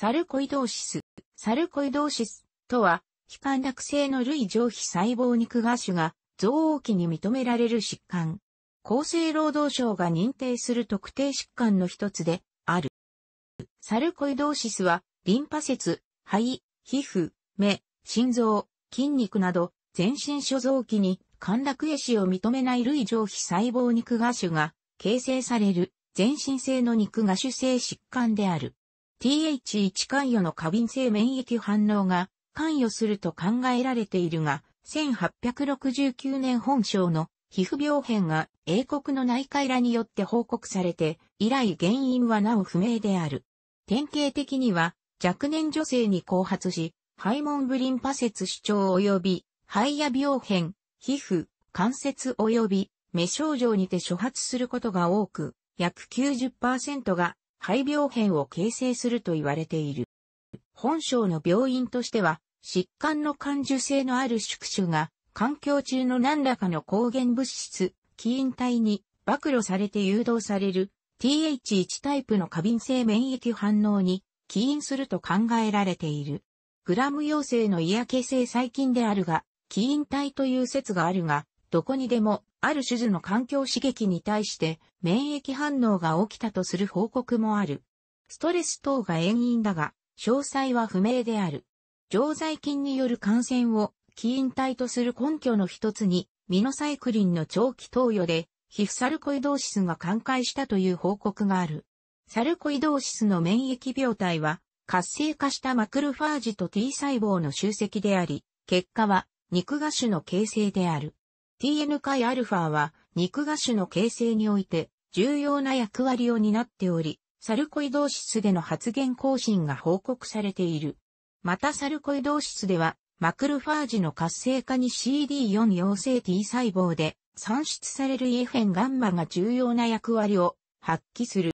サルコイドーシス。サルコイドーシスとは、非管楽性の類上皮細胞肉芽腫が増王期に認められる疾患。厚生労働省が認定する特定疾患の一つである。サルコイドーシスは、リンパ節、肺、皮膚、目、心臓、筋肉など、全身所臓器に、陥落壊死を認めない類上皮細胞肉芽腫が形成される全身性の肉芽腫性疾患である。TH1 関与の過敏性免疫反応が関与すると考えられているが、1869年本省の皮膚病変が英国の内科医らによって報告されて、以来原因はなお不明である。典型的には若年女性に後発し、肺門ブリンパ節主張及び肺や病変、皮膚、関節及び目症状にて初発することが多く、約90%が肺病変を形成すると言われている。本省の病院としては、疾患の感受性のある宿主が、環境中の何らかの抗原物質、起因体に暴露されて誘導される TH1 タイプの過敏性免疫反応に起因すると考えられている。グラム陽性の嫌気性細菌であるが、起因体という説があるが、どこにでもある種図の環境刺激に対して免疫反応が起きたとする報告もある。ストレス等が遠因だが、詳細は不明である。常在菌による感染を起因体とする根拠の一つに、ミノサイクリンの長期投与で、皮膚サルコイドーシスが寛解したという報告がある。サルコイドーシスの免疫病態は、活性化したマクロファージと T 細胞の集積であり、結果は肉芽種の形成である。TN フ α は肉芽種の形成において重要な役割を担っており、サルコイドーシスでの発現更新が報告されている。またサルコイドーシスではマクルファージの活性化に CD4 陽性 T 細胞で産出されるイエフェンガンマが重要な役割を発揮する。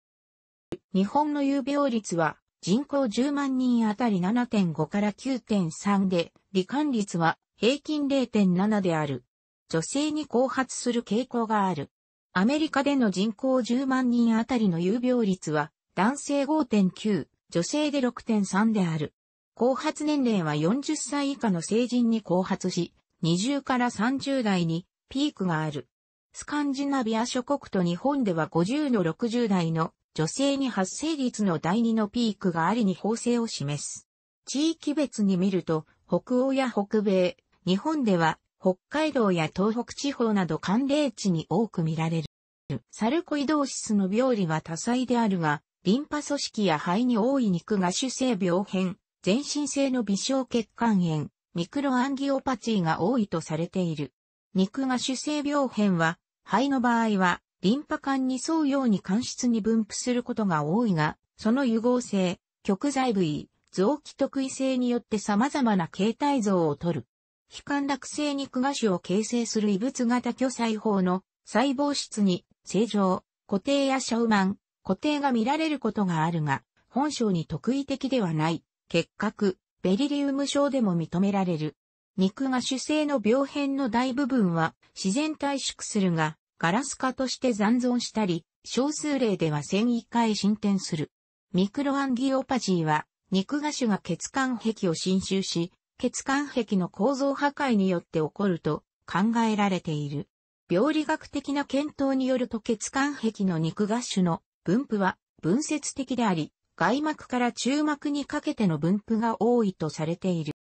日本の有病率は人口10万人あたり7.5から9.3で、罹患率は平均0.7である。女性に後発する傾向がある。アメリカでの人口10万人あたりの有病率は、男性5.9、女性で6.3である。後発年齢は40歳以下の成人に後発し、20から30代にピークがある。スカンジナビア諸国と日本では50の60代の女性に発生率の第2のピークがありに法制を示す。地域別に見ると、北欧や北米、日本では北海道や東北地方など寒冷地に多く見られる。サルコイドーシスの病理は多彩であるが、リンパ組織や肺に多い肉が主性病変、全身性の微小血管炎、ミクロアンギオパチーが多いとされている。肉が主性病変は、肺の場合は、リンパ管に沿うように間質に分布することが多いが、その融合性、極在部位、臓器特異性によって様々な形態像をとる。非陥落性肉芽腫を形成する異物型巨細胞の細胞質に正常、固定やシャウマン、固定が見られることがあるが、本症に特異的ではない、結核、ベリリウム症でも認められる。肉芽種性の病変の大部分は自然退縮するが、ガラス化として残存したり、少数例では繊維化へ進展する。ミクロアンギオパジーは、肉芽腫が血管壁を侵襲し、血管壁の構造破壊によって起こると考えられている。病理学的な検討によると血管壁の肉合種の分布は分節的であり、外膜から中膜にかけての分布が多いとされている。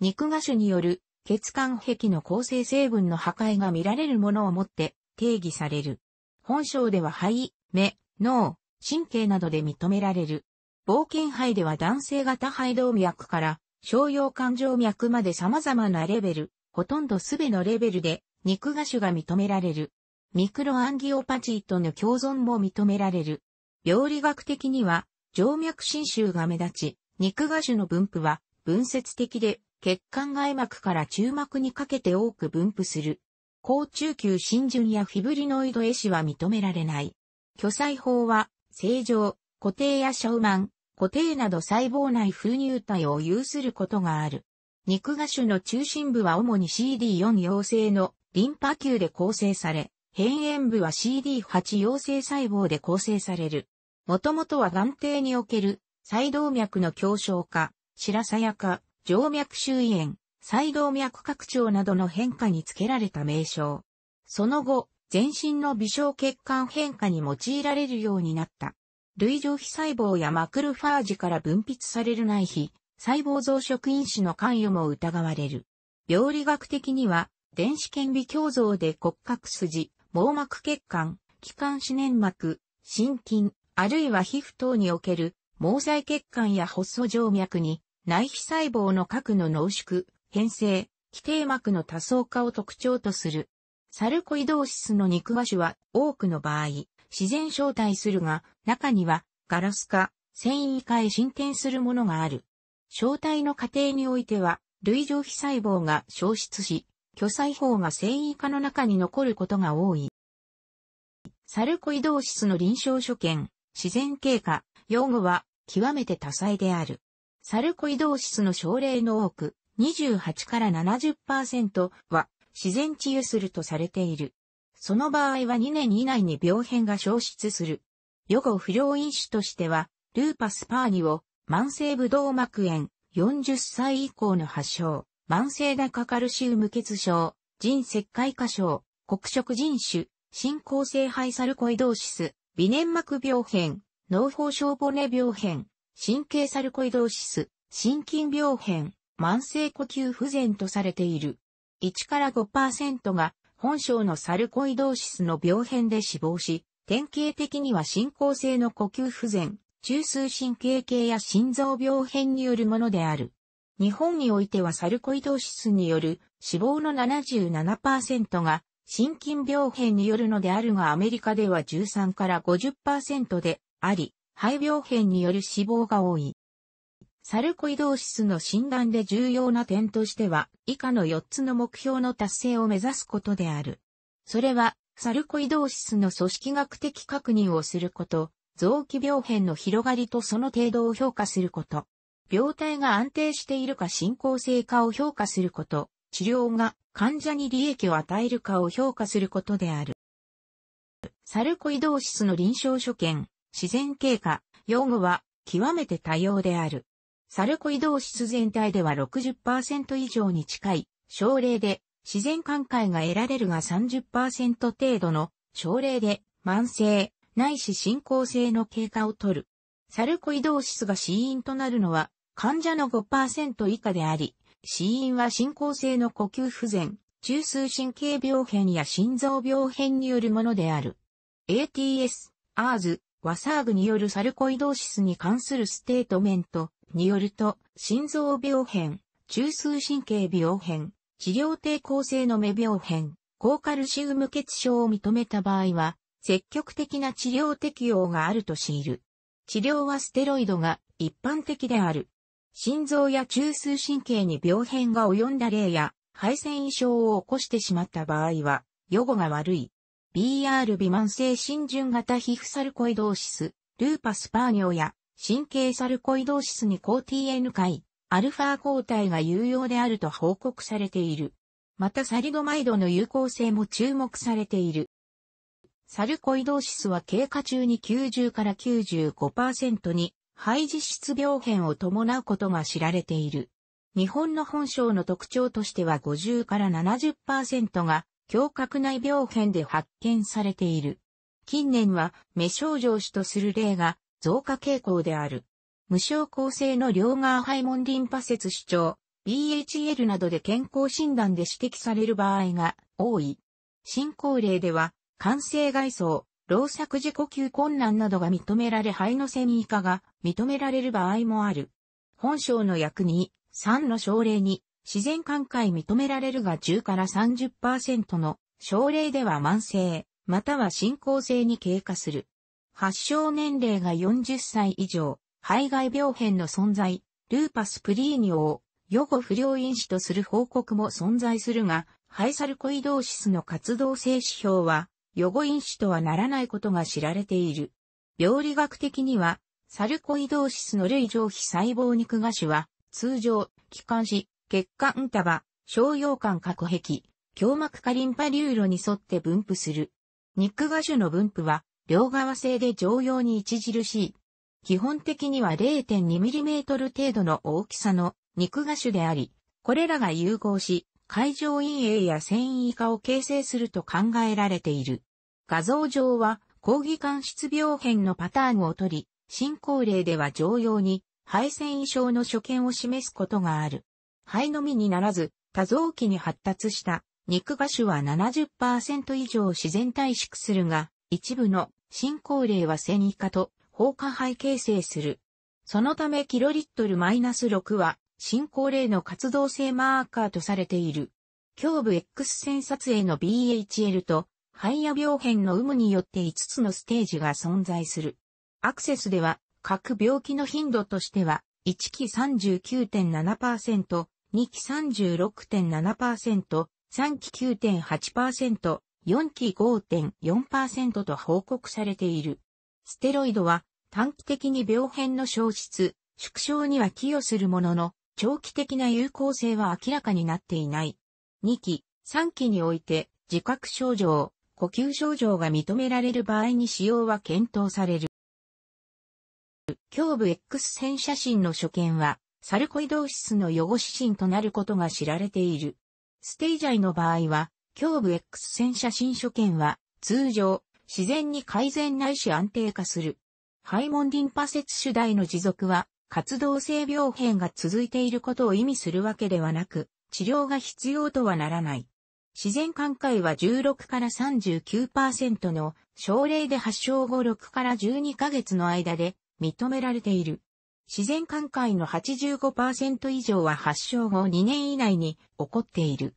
肉芽種による血管壁の構成成分の破壊が見られるものをもって定義される。本章では肺、目、脳、神経などで認められる。冒険肺では男性型肺動脈から商用感情脈まで様々なレベル、ほとんどすべのレベルで肉芽腫が認められる。ミクロアンギオパチーとの共存も認められる。病理学的には、静脈侵襲が目立ち、肉芽腫の分布は分節的で、血管外膜から中膜にかけて多く分布する。高中級浸潤やフィブリノイド絵師は認められない。巨細胞は、正常、固定やシャウマン、固定など細胞内封入体を有することがある。肉芽種の中心部は主に CD4 陽性のリンパ球で構成され、辺縁部は CD8 陽性細胞で構成される。もともとは眼底における、細動脈の狭小化、白さやか、静脈周囲炎、細動脈拡張などの変化につけられた名称。その後、全身の微小血管変化に用いられるようになった。類上皮細胞やマクロファージから分泌される内皮、細胞増殖因子の関与も疑われる。病理学的には、電子顕微鏡像で骨格筋、網膜血管、気管支粘膜、心筋、あるいは皮膚等における毛細血管や発素静脈に内皮細胞の核の濃縮、変性、基底膜の多層化を特徴とする。サルコイドーシスの肉芽種は多くの場合、自然招待するが、中にはガラス化、繊維化へ進展するものがある。招待の過程においては、類上皮細胞が消失し、巨細胞が繊維化の中に残ることが多い。サルコイドーシスの臨床所見、自然経過、用語は極めて多彩である。サルコイドーシスの症例の多く、28から70%は自然治癒するとされている。その場合は2年以内に病変が消失する。予後不良因子としては、ルーパスパーニを、慢性ブドウ膜炎、40歳以降の発症、慢性ダカカルシウム欠症、腎石灰化症、黒色腎種、進行性肺サルコイドーシス、微粘膜病変、脳胞症骨病変、神経サルコイドーシス、心筋病変、慢性呼吸不全とされている。1から5%が本省のサルコイドーシスの病変で死亡し、典型的には進行性の呼吸不全、中枢神経系や心臓病変によるものである。日本においてはサルコイドーシスによる死亡の77%が心筋病変によるのであるがアメリカでは13から50%であり、肺病変による死亡が多い。サルコイドーシスの診断で重要な点としては、以下の4つの目標の達成を目指すことである。それは、サルコイドーシスの組織学的確認をすること、臓器病変の広がりとその程度を評価すること、病態が安定しているか進行性かを評価すること、治療が患者に利益を与えるかを評価することである。サルコイドーシスの臨床所見、自然経過、用語は極めて多様である。サルコイドーシス全体では60%以上に近い、症例で、自然寛解が得られるが30%程度の症例で、慢性、ないし進行性の経過をとる。サルコイドーシスが死因となるのは、患者の5%以下であり、死因は進行性の呼吸不全、中枢神経病変や心臓病変によるものである。ATS、ARS、ワサーグによるサルコイドーシスに関するステートメント、によると、心臓病変、中枢神経病変、治療抵抗性の目病変、高カルシウム欠症を認めた場合は、積極的な治療適用があると知る。治療はステロイドが一般的である。心臓や中枢神経に病変が及んだ例や、肺腺異症を起こしてしまった場合は、予後が悪い。BR 微慢性浸潤型皮膚サルコイドーシス、ルーパスパーニョや神経サルコイドーシスに抗 TN 回、アルファ抗体が有用であると報告されている。またサリドマイドの有効性も注目されている。サルコイドーシスは経過中に90から95%に肺実質病変を伴うことが知られている。日本の本省の特徴としては50から70%が胸郭内病変で発見されている。近年は、目症状種とする例が増加傾向である。無症候性の両側肺門リンパ節主張、BHL などで健康診断で指摘される場合が多い。進行例では、感性外装、老作時呼吸困難などが認められ肺の線以下が認められる場合もある。本省の役2、3の症例に自然寛解認められるが10から30%の症例では慢性、または進行性に経過する。発症年齢が40歳以上、肺外病変の存在、ルーパスプリーニオを予後不良因子とする報告も存在するが、肺サルコイドーシスの活動性指標は予後因子とはならないことが知られている。病理学的には、サルコイドーシスの類上皮細胞肉芽腫は、通常、気管支、血管束、小腰管核壁、胸膜下リンパ流路に沿って分布する。肉芽腫の分布は、両側性で常用に著しい。基本的には 0.2mm 程度の大きさの肉芽種であり、これらが融合し、海上陰影や繊維化を形成すると考えられている。画像上は、抗議間質病変のパターンをとり、進行例では常用に、肺繊維症の所見を示すことがある。肺のみにならず、多臓器に発達した肉芽種は70%以上自然退縮するが、一部の進行例は線維化と放火肺形成する。そのためキロリットル -6 は進行例の活動性マーカーとされている。胸部 X 線撮影の BHL と肺や病変の有無によって5つのステージが存在する。アクセスでは各病気の頻度としては1期39.7%、2期36.7%、3期9.8%、4期5.4%と報告されている。ステロイドは短期的に病変の消失、縮小には寄与するものの、長期的な有効性は明らかになっていない。2期、3期において、自覚症状、呼吸症状が認められる場合に使用は検討される。胸部 X 線写真の所見は、サルコイドーシスの予後指針となることが知られている。ステージャイの場合は、胸部 X 線写真所見は、通常、自然に改善ないし安定化する。肺門リンパ節主題の持続は、活動性病変が続いていることを意味するわけではなく、治療が必要とはならない。自然寛解は16から39%の症例で発症後6から12ヶ月の間で認められている。自然寛解の85%以上は発症後2年以内に起こっている。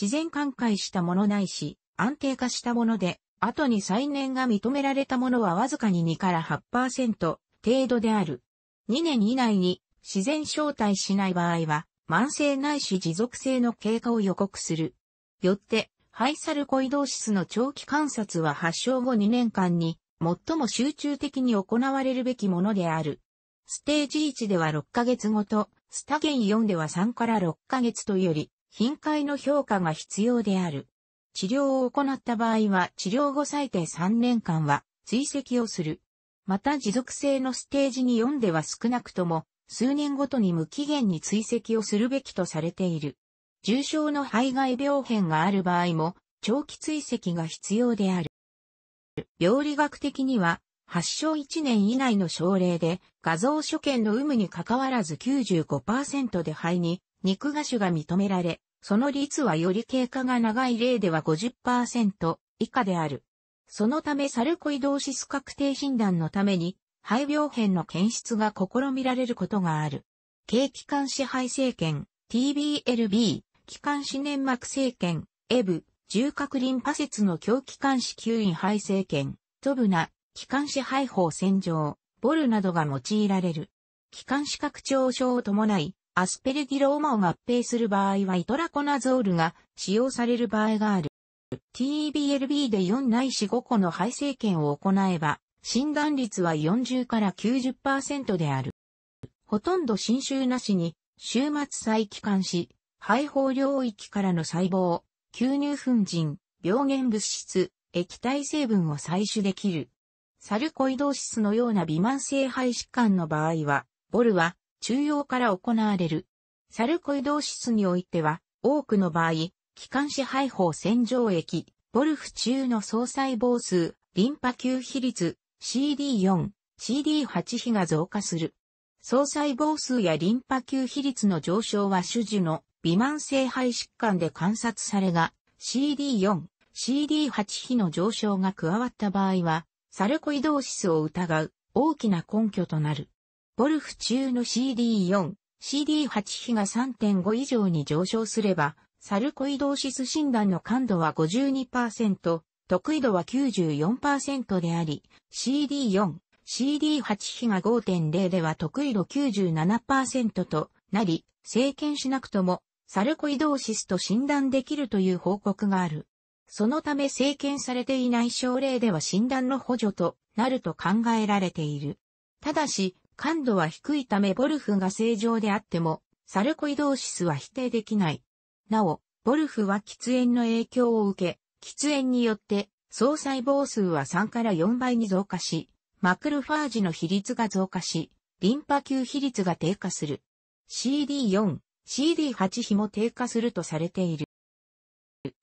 自然寛解したものないし、安定化したもので、後に再燃が認められたものはわずかに2から8%程度である。2年以内に自然招待しない場合は、慢性ないし持続性の経過を予告する。よって、ハイサルコイドーシスの長期観察は発症後2年間に最も集中的に行われるべきものである。ステージ1では6ヶ月ごと、スタゲン4では3から6ヶ月とより、頻回の評価が必要である。治療を行った場合は治療後最低3年間は追跡をする。また持続性のステージに4では少なくとも数年ごとに無期限に追跡をするべきとされている。重症の肺外病変がある場合も長期追跡が必要である。病理学的には発症1年以内の症例で画像所見の有無に関わらず95%で肺に肉芽腫が認められ、その率はより経過が長い例では50%以下である。そのためサルコイドーシス確定診断のために、肺病変の検出が試みられることがある。軽気管支肺性腱 TBLB、気管支粘膜性腱エブ、重核リンパ節の強気管支吸引肺生検、トブナ、気管支肺胞洗浄、ボルなどが用いられる。気管支拡張症を伴い、アスペルギローマを合併する場合はイトラコナゾールが使用される場合がある。TEBLB で4ないし5個の肺生検を行えば、診断率は40から90%である。ほとんど侵襲なしに、終末再帰還し、肺放領域からの細胞、吸入粉塵、病原物質、液体成分を採取できる。サルコイドーシスのような微慢性肺疾患の場合は、ボルは中央から行われる。サルコイドーシスにおいては、多くの場合、気管支配法洗浄液、ボルフ中の総細胞数、リンパ球比率、CD4、CD8 比が増加する。総細胞数やリンパ球比率の上昇は種樹の微慢性肺疾患で観察されが、CD4、CD8 比の上昇が加わった場合は、サルコイドーシスを疑う大きな根拠となる。ボルフ中の CD4、CD8 比が3.5以上に上昇すれば、サルコイドーシス診断の感度は52%、得意度は94%であり、CD4、CD8 比が5.0では得意度97%となり、生検しなくとも、サルコイドーシスと診断できるという報告がある。そのため生検されていない症例では診断の補助となると考えられている。ただし、感度は低いためボルフが正常であっても、サルコイドーシスは否定できない。なお、ボルフは喫煙の影響を受け、喫煙によって総細胞数は3から4倍に増加し、マクロファージの比率が増加し、リンパ球比率が低下する。CD4、CD8 比も低下するとされている。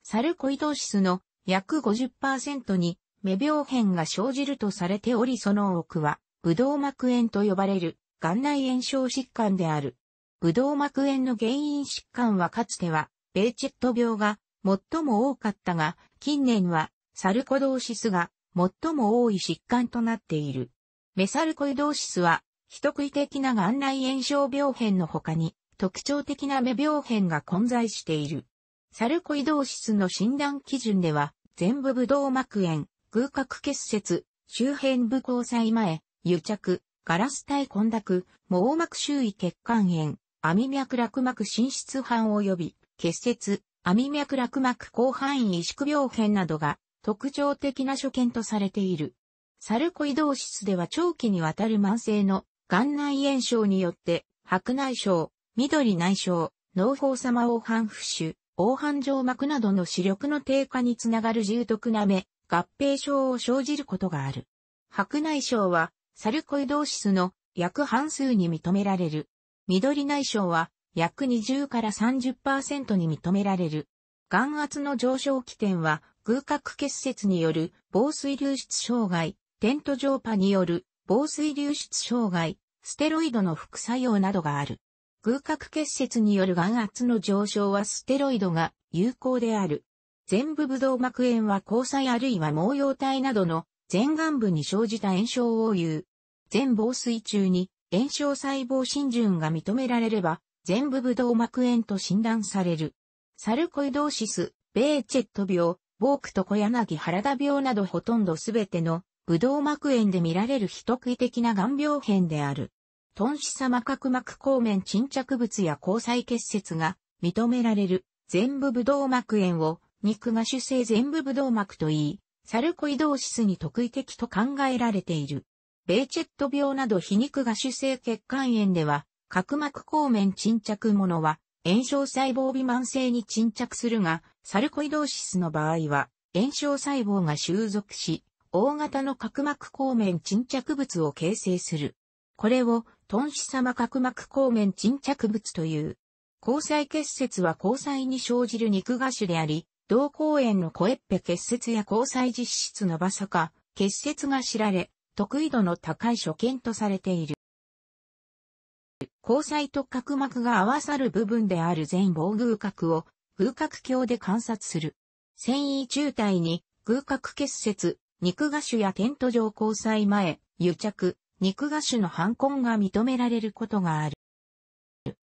サルコイドーシスの約50%に目病変が生じるとされておりその多くはブドウ膜炎と呼ばれる眼内炎症疾患である。ブドウ膜炎の原因疾患はかつては、ベーチェット病が最も多かったが、近年はサルコドーシスが最も多い疾患となっている。メサルコイドーシスは、一食い的な眼内炎症病変の他に、特徴的な目病変が混在している。サルコイドーシスの診断基準では、全部ブドウ膜炎、偶角結節、周辺部交際前、癒着、ガラス体混濁、網膜周囲血管炎、網脈落膜浸出斑及び、結節、網脈落膜広範囲萎縮病変などが特徴的な所見とされている。サルコイドーシスでは長期にわたる慢性の眼内炎症によって、白内障、緑内障、脳胞様黄斑浮腫、黄斑静膜などの視力の低下につながる重篤な目、合併症を生じることがある。白内障はサルコイドーシスの約半数に認められる。緑内障は約20から30%に認められる。眼圧の上昇起点は空角結節による防水流出障害、テント上波による防水流出障害、ステロイドの副作用などがある。空角結節による眼圧の上昇はステロイドが有効である。全部ブドウ膜炎は交際あるいは毛様体などの前眼部に生じた炎症を言う。全防水中に炎症細胞浸潤が認められれば、全部ブドウ膜炎と診断される。サルコイドーシス、ベーチェット病、ボークと小柳原田病などほとんどすべてのブドウ膜炎で見られる非特異的な眼病変である。トンシサマ角膜抗面沈着物や交際結節が認められる全部ブドウ膜炎を肉が主性全部ブドウ膜といい、サルコイドーシスに特異的と考えられている。ベーチェット病など皮肉が主性血管炎では、角膜後面沈着ものは、炎症細胞微慢性に沈着するが、サルコイドーシスの場合は、炎症細胞が収束し、大型の角膜後面沈着物を形成する。これを、トンシ様角膜後面沈着物という。交際結節は交際に生じる肉芽腫であり、同抗炎のコエッペ結節や交際実質の場さか、結節が知られ、得意度の高い所見とされている。交際と角膜が合わさる部分である全防偶角を偶角鏡で観察する。繊維中体に偶角結節、肉芽種やテント上交際前、癒着、肉芽種の反根が認められることがある。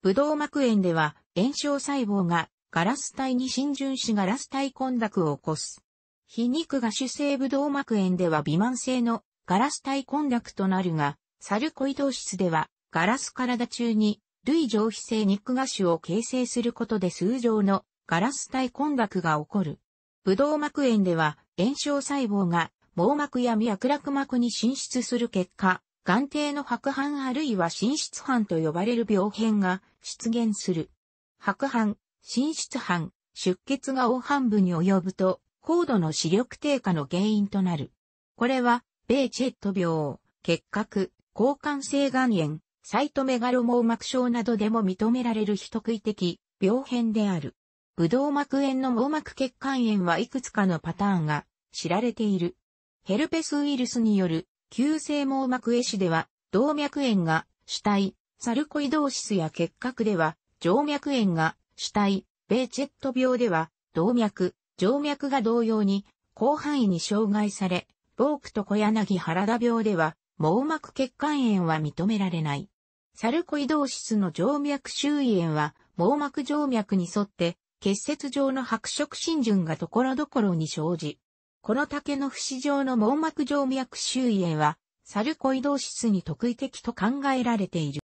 ブドウ膜炎では炎症細胞がガラス体に浸潤しガラス体混濁を起こす。非肉芽種性ブドウ膜炎では微慢性のガラス体混濁となるが、サルコイドーシスでは、ガラス体中に、類上皮性肉芽腫を形成することで通常のガラス体混濁が起こる。ブドウ膜炎では、炎症細胞が網膜や脈絡膜に進出する結果、眼底の白斑あるいは浸出斑と呼ばれる病変が出現する。白斑、浸出斑、出血が黄斑部に及ぶと、高度の視力低下の原因となる。これは、米チェット病、結核、交換性肝炎、サイトメガロ網膜症などでも認められる非特異的病変である。ブドウ膜炎の網膜血管炎はいくつかのパターンが知られている。ヘルペスウイルスによる急性網膜壊死では動脈炎が主体、サルコイドーシスや結核では静脈炎が主体、米チェット病では動脈、静脈が同様に広範囲に障害され、ボークと小柳原田病では、網膜血管炎は認められない。サルコイドーシスの静脈周囲炎は、網膜静脈に沿って、結節状の白色浸潤が所々に生じ、この竹の不死状の網膜静脈周囲炎は、サルコイドーシスに特異的と考えられている。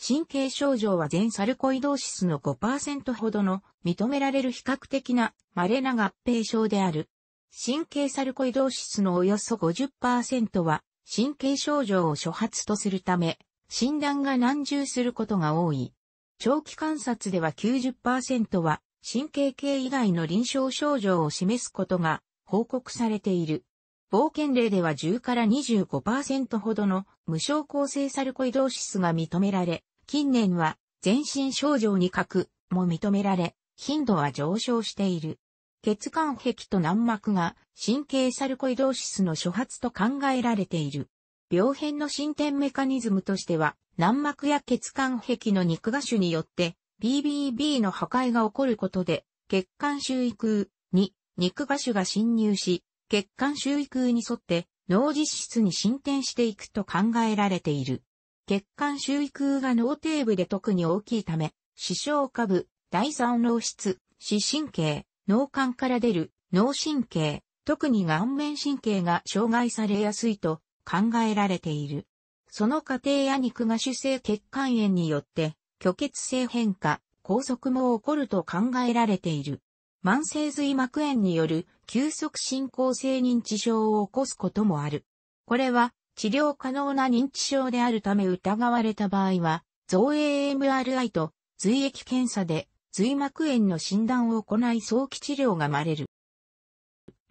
神経症状は全サルコイドーシスの5%ほどの認められる比較的な稀な合併症である。神経サルコイドーシスのおよそ50%は神経症状を初発とするため、診断が難重することが多い。長期観察では90%は神経系以外の臨床症状を示すことが報告されている。冒険例では10から25%ほどの無症候性サルコイドーシスが認められ、近年は全身症状に欠くも認められ、頻度は上昇している。血管壁と軟膜が神経サルコイドーシスの初発と考えられている。病変の進展メカニズムとしては、軟膜や血管壁の肉芽腫によって、BBB の破壊が起こることで、血管周囲空に肉芽腫が侵入し、血管周囲空に沿って脳実質に進展していくと考えられている。血管周囲空が脳底部で特に大きいため、視床下部、第三脳室、視神経、脳幹から出る脳神経、特に顔面神経が障害されやすいと考えられている。その過程や肉が主性血管炎によって、虚血性変化、拘束も起こると考えられている。慢性髄膜炎による急速進行性認知症を起こすこともある。これは治療可能な認知症であるため疑われた場合は、造影 MRI と髄液検査で髄膜炎の診断を行い早期治療がまれる。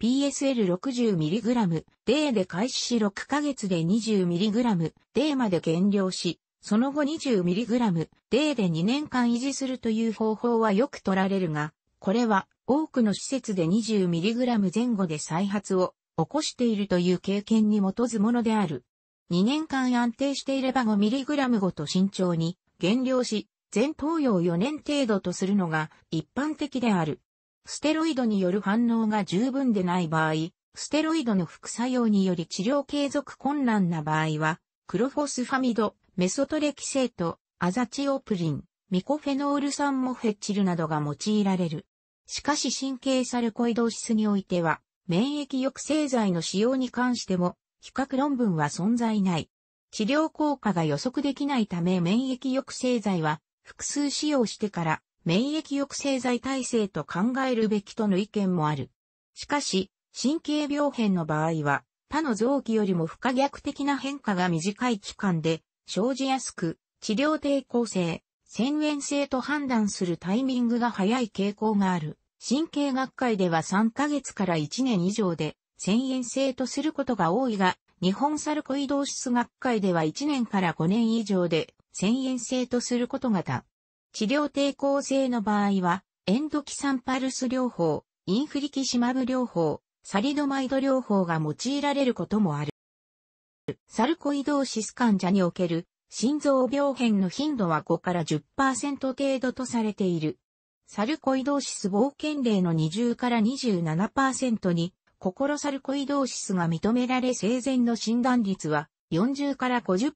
PSL60mg、デで開始し6ヶ月で 20mg、デまで減量し、その後 20mg、デで2年間維持するという方法はよく取られるが、これは多くの施設で 20mg 前後で再発を起こしているという経験に基づものである。2年間安定していれば 5mg ごと慎重に減量し、前投与を4年程度とするのが一般的である。ステロイドによる反応が十分でない場合、ステロイドの副作用により治療継続困難な場合は、クロフォスファミド、メソトレキセート、アザチオプリン、ミコフェノール酸モフェチルなどが用いられる。しかし神経サルコイドーシスにおいては、免疫抑制剤の使用に関しても、比較論文は存在ない。治療効果が予測できないため免疫抑制剤は複数使用してから免疫抑制剤耐性と考えるべきとの意見もある。しかし、神経病変の場合は、他の臓器よりも不可逆的な変化が短い期間で生じやすく、治療抵抗性、遷延性と判断するタイミングが早い傾向がある。神経学会では3ヶ月から1年以上で遷延性とすることが多いが、日本サルコイドーシス学会では1年から5年以上で遷延性とすることがた。治療抵抗性の場合は、エンドキサンパルス療法、インフリキシマブ療法、サリドマイド療法が用いられることもある。サルコイドーシス患者における心臓病変の頻度は5から10%程度とされている。サルコイドーシス冒険例の20から27%に、心サルコイドーシスが認められ生前の診断率は40から50%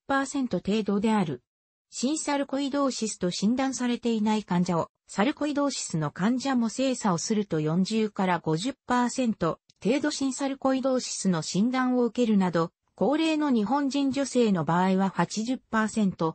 程度である。新サルコイドーシスと診断されていない患者を、サルコイドーシスの患者も精査をすると40から50%程度新サルコイドーシスの診断を受けるなど、高齢の日本人女性の場合は80%程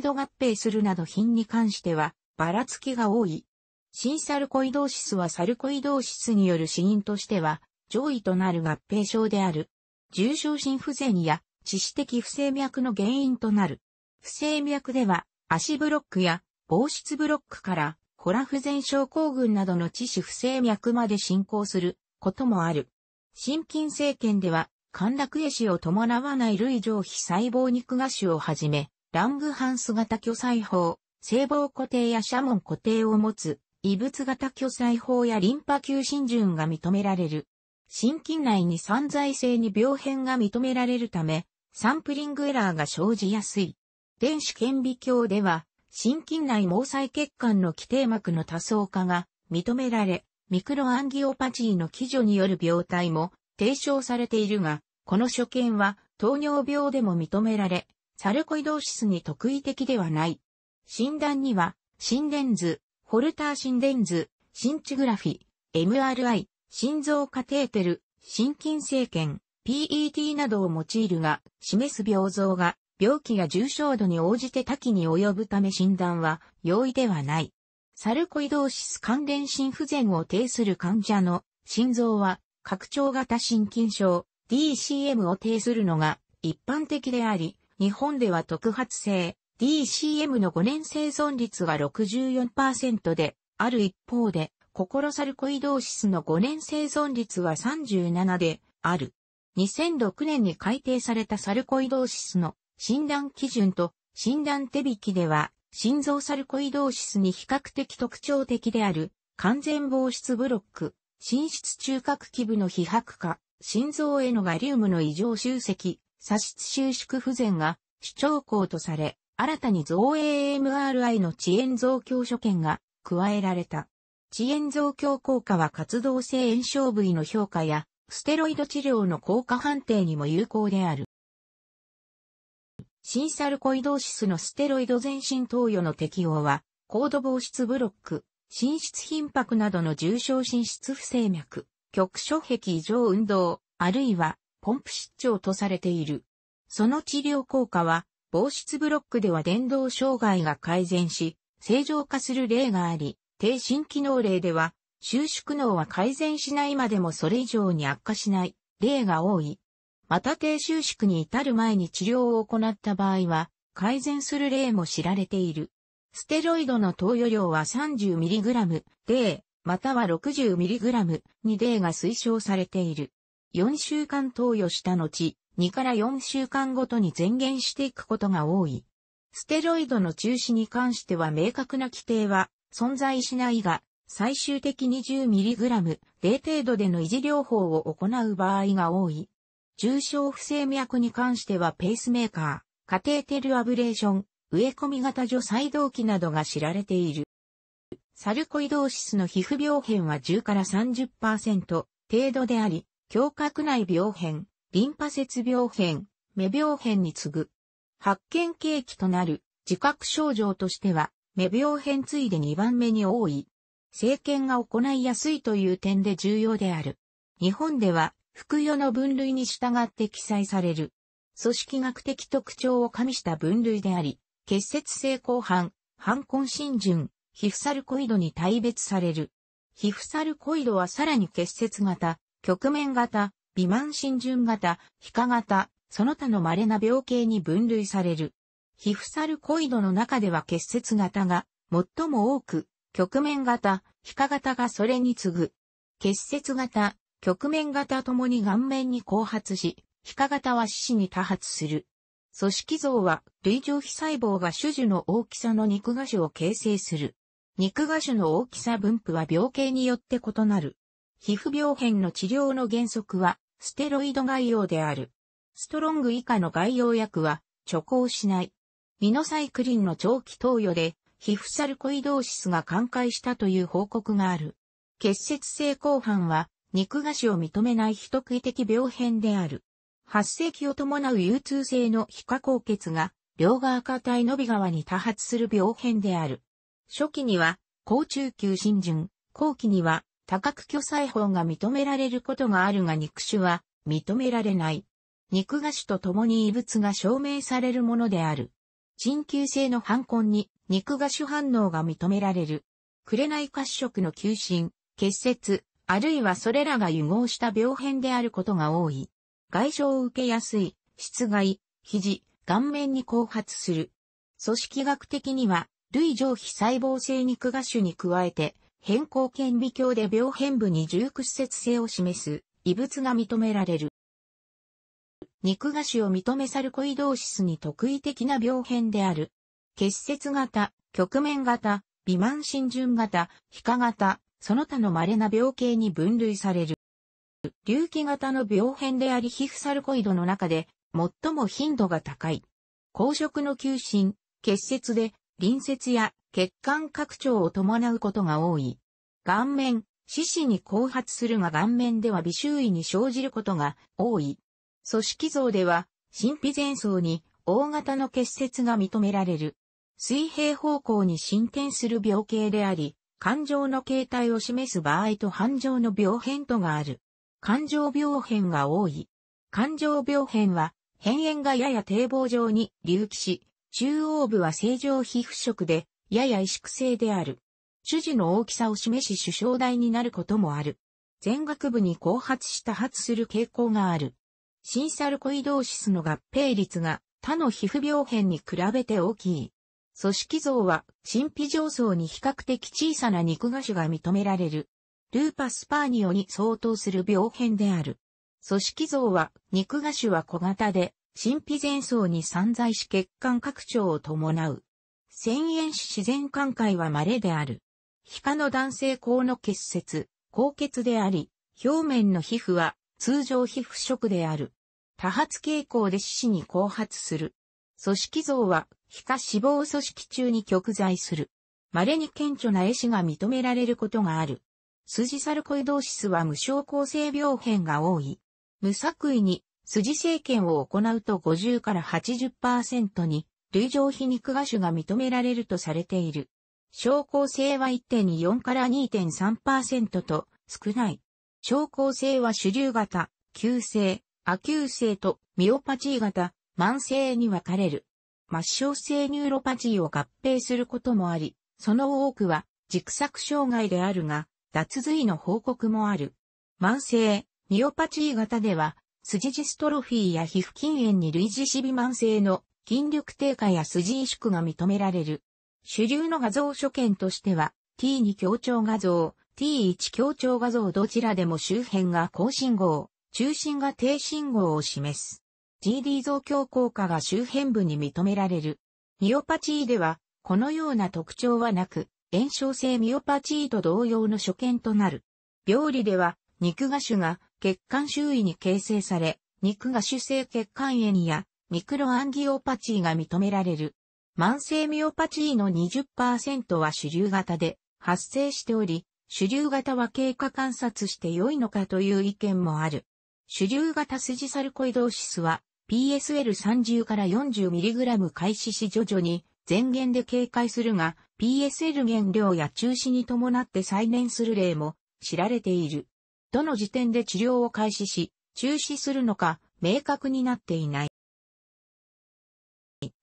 度合併するなど品に関しては、ばらつきが多い。新サルコイドーシスはサルコイドーシスによる死因としては、上位となる合併症である。重症心不全や致死的不整脈の原因となる。不整脈では、足ブロックや、防湿ブロックから、コラフ全症候群などの致死不整脈まで進行することもある。心筋性腱では、陥落壊死を伴わない類上皮細胞肉芽腫をはじめ、ラングハンス型巨細胞、細胞固定やシャモン固定を持つ、異物型巨細胞やリンパ球浸潤が認められる。心筋内に散在性に病変が認められるため、サンプリングエラーが生じやすい。電子顕微鏡では、心筋内毛細血管の基底膜の多層化が認められ、ミクロアンギオパチーの基準による病態も提唱されているが、この所見は糖尿病でも認められ、サルコイドーシスに特異的ではない。診断には、心電図、ホルター心電図、心地グラフィ、MRI、心臓カテーテル、心筋生検、PET などを用いるが、示す病像が病気や重症度に応じて多岐に及ぶため診断は容易ではない。サルコイドーシス関連心不全を呈する患者の心臓は拡張型心筋症 DCM を呈するのが一般的であり、日本では特発性 DCM の5年生存率は64%である一方で、心サルコイドーシスの5年生存率は37である。2006年に改定されたサルコイドーシスの診断基準と診断手引きでは、心臓サルコイドーシスに比較的特徴的である、完全防湿ブロック、心室中核器部の被白化、心臓へのガリウムの異常集積、左室収縮不全が主張項とされ、新たに造影 MRI の遅延増強所見が加えられた。遅延増強効果は活動性炎症部位の評価や、ステロイド治療の効果判定にも有効である。シンサルコイドーシスのステロイド全身投与の適用は、高度防湿ブロック、心室頻迫などの重症心室不整脈、局所壁異常運動、あるいはポンプ失調とされている。その治療効果は、防湿ブロックでは電動障害が改善し、正常化する例があり、低心機能例では、収縮能は改善しないまでもそれ以上に悪化しない例が多い。また低収縮に至る前に治療を行った場合は、改善する例も知られている。ステロイドの投与量は 30mg、例、または 60mg、2例が推奨されている。4週間投与した後、2から4週間ごとに前減していくことが多い。ステロイドの中止に関しては明確な規定は存在しないが、最終的に0 m g 例程度での維持療法を行う場合が多い。重症不整脈に関してはペースメーカー、カテーテルアブレーション、植え込み型除細動器などが知られている。サルコイドーシスの皮膚病変は10から30%程度であり、胸郭内病変、リンパ節病変、目病変に次ぐ。発見契機となる自覚症状としては、目病変ついで2番目に多い。生検が行いやすいという点で重要である。日本では服与の分類に従って記載される。組織学的特徴を加味した分類であり、結節性後半、反根浸順、皮膚サルコイドに大別される。皮膚サルコイドはさらに結節型、局面型、微慢浸順型、皮下型、その他の稀な病形に分類される。皮膚サルコイドの中では結節型が最も多く、局面型、皮下型がそれに次ぐ。結節型、曲面型ともに顔面に後発し、皮下型は四肢に多発する。組織像は、類上皮細胞が種々の大きさの肉芽種を形成する。肉芽種の大きさ分布は病形によって異なる。皮膚病変の治療の原則は、ステロイド外用である。ストロング以下の外用薬は、貯方しない。ミノサイクリンの長期投与で、皮膚サルコイドーシスが寛解したという報告がある。結節性後半は、肉菓子を認めない人食い的病変である。発生期を伴う流通性の皮下高血が、両側下体のび側に多発する病変である。初期には、高中級新順、後期には、多角巨細胞が認められることがあるが肉種は認められない。肉菓子と共に異物が証明されるものである。鎮急性の反根に肉菓子反応が認められる。紅褐色の急進、結節、あるいはそれらが融合した病変であることが多い。外傷を受けやすい、室外、肘、顔面に後発する。組織学的には、類上皮細胞性肉芽腫に加えて、変更顕微鏡で病変部に重屈折性を示す異物が認められる。肉芽腫を認めサルコイドーシスに特異的な病変である。結節型、局面型、微慢浸潤型、皮下型、その他の稀な病形に分類される。隆起型の病変であり皮膚サルコイドの中で最も頻度が高い。公職の急進、結節で、隣接や血管拡張を伴うことが多い。顔面、四肢に後発するが顔面では微周囲に生じることが多い。組織像では、神秘前層に大型の結節が認められる。水平方向に進展する病形であり、感情の形態を示す場合と反情の病変とがある。感情病変が多い。感情病変は、変炎がやや堤防状に隆起し、中央部は正常皮膚色で、やや萎縮性である。主子の大きさを示し首相代になることもある。全額部に後発した発する傾向がある。シンサルコイドーシスの合併率が他の皮膚病変に比べて大きい。組織像は、神秘上層に比較的小さな肉芽腫が認められる。ルーパスパーニオに相当する病変である。組織像は、肉芽腫は小型で、神秘前層に散在し血管拡張を伴う。千円し自然寛解は稀である。皮下の男性口の結節、高血であり、表面の皮膚は通常皮膚色である。多発傾向で四肢に後発する。組織像は、皮下脂肪組織中に極在する。稀に顕著な絵師が認められることがある。筋サルコイドーシスは無症候性病変が多い。無作為に筋生検を行うと50から80%に類上皮肉芽種が認められるとされている。症候性は1.4から2.3%と少ない。症候性は主流型、急性、亜急性とミオパチー型、慢性に分かれる。末梢性ニューロパチーを合併することもあり、その多くは軸索障害であるが、脱髄の報告もある。慢性、ミオパチー型では、筋ジストロフィーや皮膚筋炎に類似し微慢性の筋力低下や筋萎縮が認められる。主流の画像所見としては、T2 強調画像、T1 強調画像どちらでも周辺が高信号、中心が低信号を示す。GD 増強効果が周辺部に認められる。ミオパチーでは、このような特徴はなく、炎症性ミオパチーと同様の所見となる。病理では、肉芽腫が血管周囲に形成され、肉芽腫性血管炎やミクロアンギオパチーが認められる。慢性ミオパチーの20%は主流型で発生しており、主流型は経過観察して良いのかという意見もある。主流型筋サルコイドーシスは PSL30 から 40mg 開始し徐々に前減で警戒するが、PSL 減量や中止に伴って再燃する例も知られている。どの時点で治療を開始し、中止するのか明確になっていない。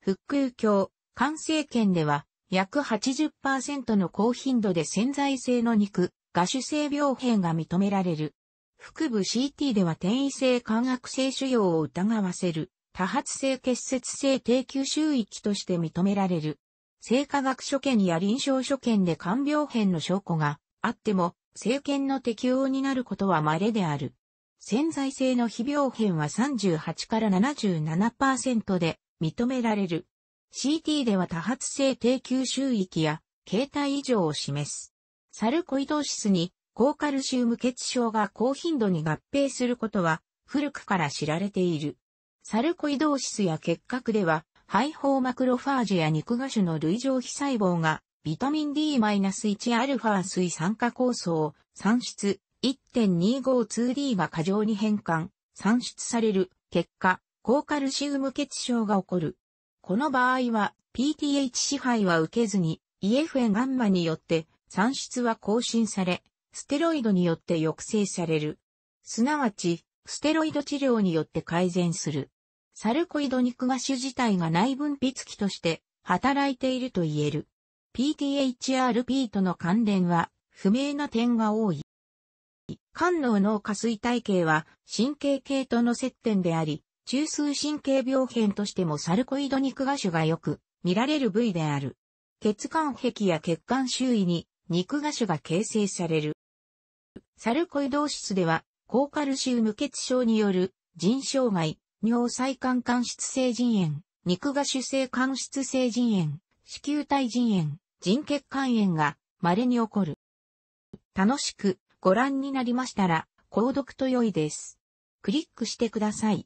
復旧鏡、完成圏では、約80%の高頻度で潜在性の肉、画種性病変が認められる。腹部 CT では転移性感悪性腫瘍を疑わせる多発性結節性低級周域として認められる。生化学所見や臨床所見で肝病変の証拠があっても、生検の適用になることは稀である。潜在性の非病変は38から77%で認められる。CT では多発性低級周域や形態異常を示す。サルコイドーシスに高カルシウム血症が高頻度に合併することは古くから知られている。サルコイドーシスや結核では、肺胞マクロファージや肉芽種の類上皮細胞がビタミン D-1α 水酸化酵素を産出 1.252D が過剰に変換、産出される結果、高カルシウム血症が起こる。この場合は PTH 支配は受けずに EFN ガンマによって産出は更新され、ステロイドによって抑制される。すなわち、ステロイド治療によって改善する。サルコイド肉芽腫自体が内分泌器として働いていると言える。PTHRP との関連は不明な点が多い。肝脳脳下垂体系は神経系との接点であり、中枢神経病変としてもサルコイド肉芽腫がよく見られる部位である。血管壁や血管周囲に肉芽腫が形成される。サルコイドーシスでは、高カルシウム欠症による、腎障害、尿細管間質性腎炎、肉芽腫性間質性腎炎、子宮体腎炎、腎血管炎が稀に起こる。楽しくご覧になりましたら、購読と良いです。クリックしてください。